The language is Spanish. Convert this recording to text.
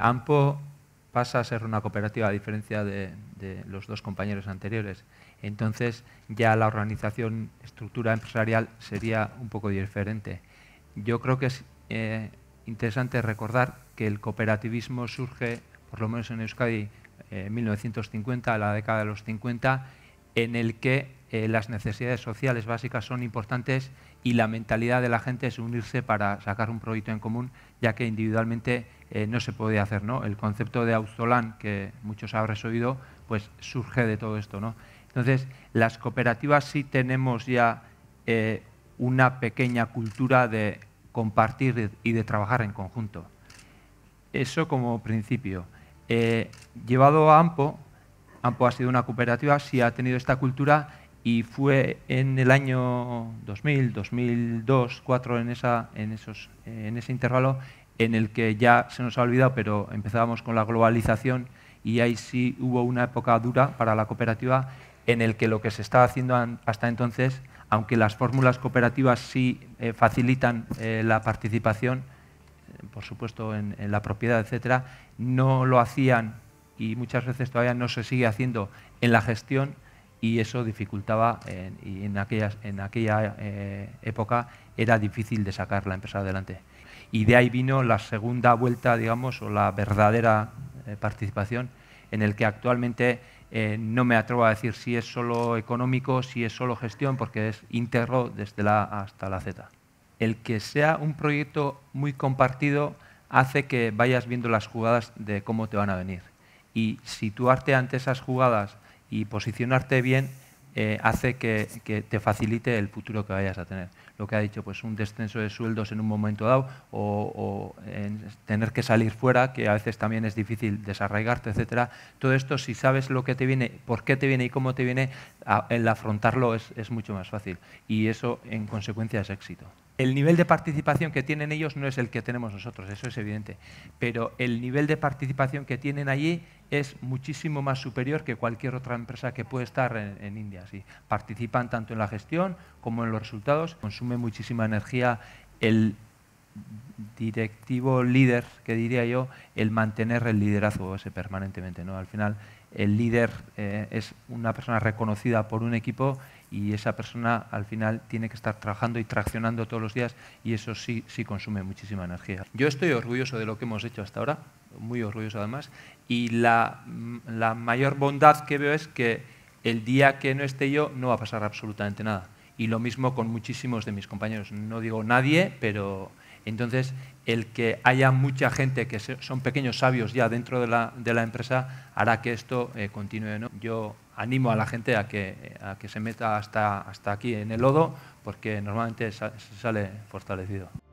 AMPO pasa a ser una cooperativa a diferencia de, los dos compañeros anteriores. Entonces ya la organización, estructura empresarial sería un poco diferente. Yo creo que es eh, interesante recordar que el cooperativismo surge, por lo menos en Euskadi, eh, en 1950, a la década de los 50, en el que eh, las necesidades sociales básicas son importantes y la mentalidad de la gente es unirse para sacar un proyecto en común, ya que individualmente eh, no se puede hacer. El concepto de Auzolan, que muchos habréis oído, pues surge de todo esto. Entonces, las cooperativas sí tenemos ya eh, una pequeña cultura de compartir y de trabajar en conjunto. Eso como principio. llevado a AMPO, ha sido una cooperativa, sí ha tenido esta cultura y fue en el año 2000, 2002, 2004, en, esa, en, ese intervalo en el que ya se nos ha olvidado, pero empezábamos con la globalización y ahí sí hubo una época dura para la cooperativa en el que lo que se estaba haciendo hasta entonces, aunque las fórmulas cooperativas sí eh, facilitan eh, la participación, eh, por supuesto en, en la propiedad, etcétera, no lo hacían y muchas veces todavía no se sigue haciendo en la gestión y eso dificultaba y en, aquellas, en aquella eh, época era difícil de sacar la empresa adelante. Y de ahí vino la segunda vuelta, digamos, o la verdadera eh, participación en el que actualmente eh, no me atrevo a decir si es solo económico, si es solo gestión, porque es íntegro desde la A hasta la Z. El que sea un proyecto muy compartido hace que vayas viendo las jugadas de cómo te van a venir y situarte ante esas jugadas y posicionarte bien eh, hace que, te facilite el futuro que vayas a tener. Lo que ha dicho, pues un descenso de sueldos en un momento dado o, tener que salir fuera, que a veces también es difícil desarraigarte, etcétera. Todo esto, si sabes lo que te viene, por qué te viene y cómo te viene, el afrontarlo es mucho más fácil. Y eso, en consecuencia, es éxito el nivel de participación que tienen ellos no es el que tenemos nosotros, eso es evidente, pero el nivel de participación que tienen allí es muchísimo más superior que cualquier otra empresa que puede estar en, India. participan tanto en la gestión como en los resultados, consume muchísima energía el directivo líder, que diría yo, el mantener el liderazgo ese permanentemente. ¿no? Al final, el líder eh, es una persona reconocida por un equipo y esa persona al final tiene que estar trabajando y traccionando todos los días y eso sí, sí consume muchísima energía. Yo estoy orgulloso de lo que hemos hecho hasta ahora, muy orgulloso además, y la, mm, la mayor bondad que veo es que el día que no esté yo no va a pasar absolutamente nada. Y lo mismo con muchísimos de mis compañeros. No digo nadie, pero... Entonces, el que haya mucha gente que son pequeños sabios ya dentro de la, empresa hará que esto eh, continúe. Yo animo a la gente a que, se meta hasta, hasta aquí en el lodo porque normalmente se sale fortalecido.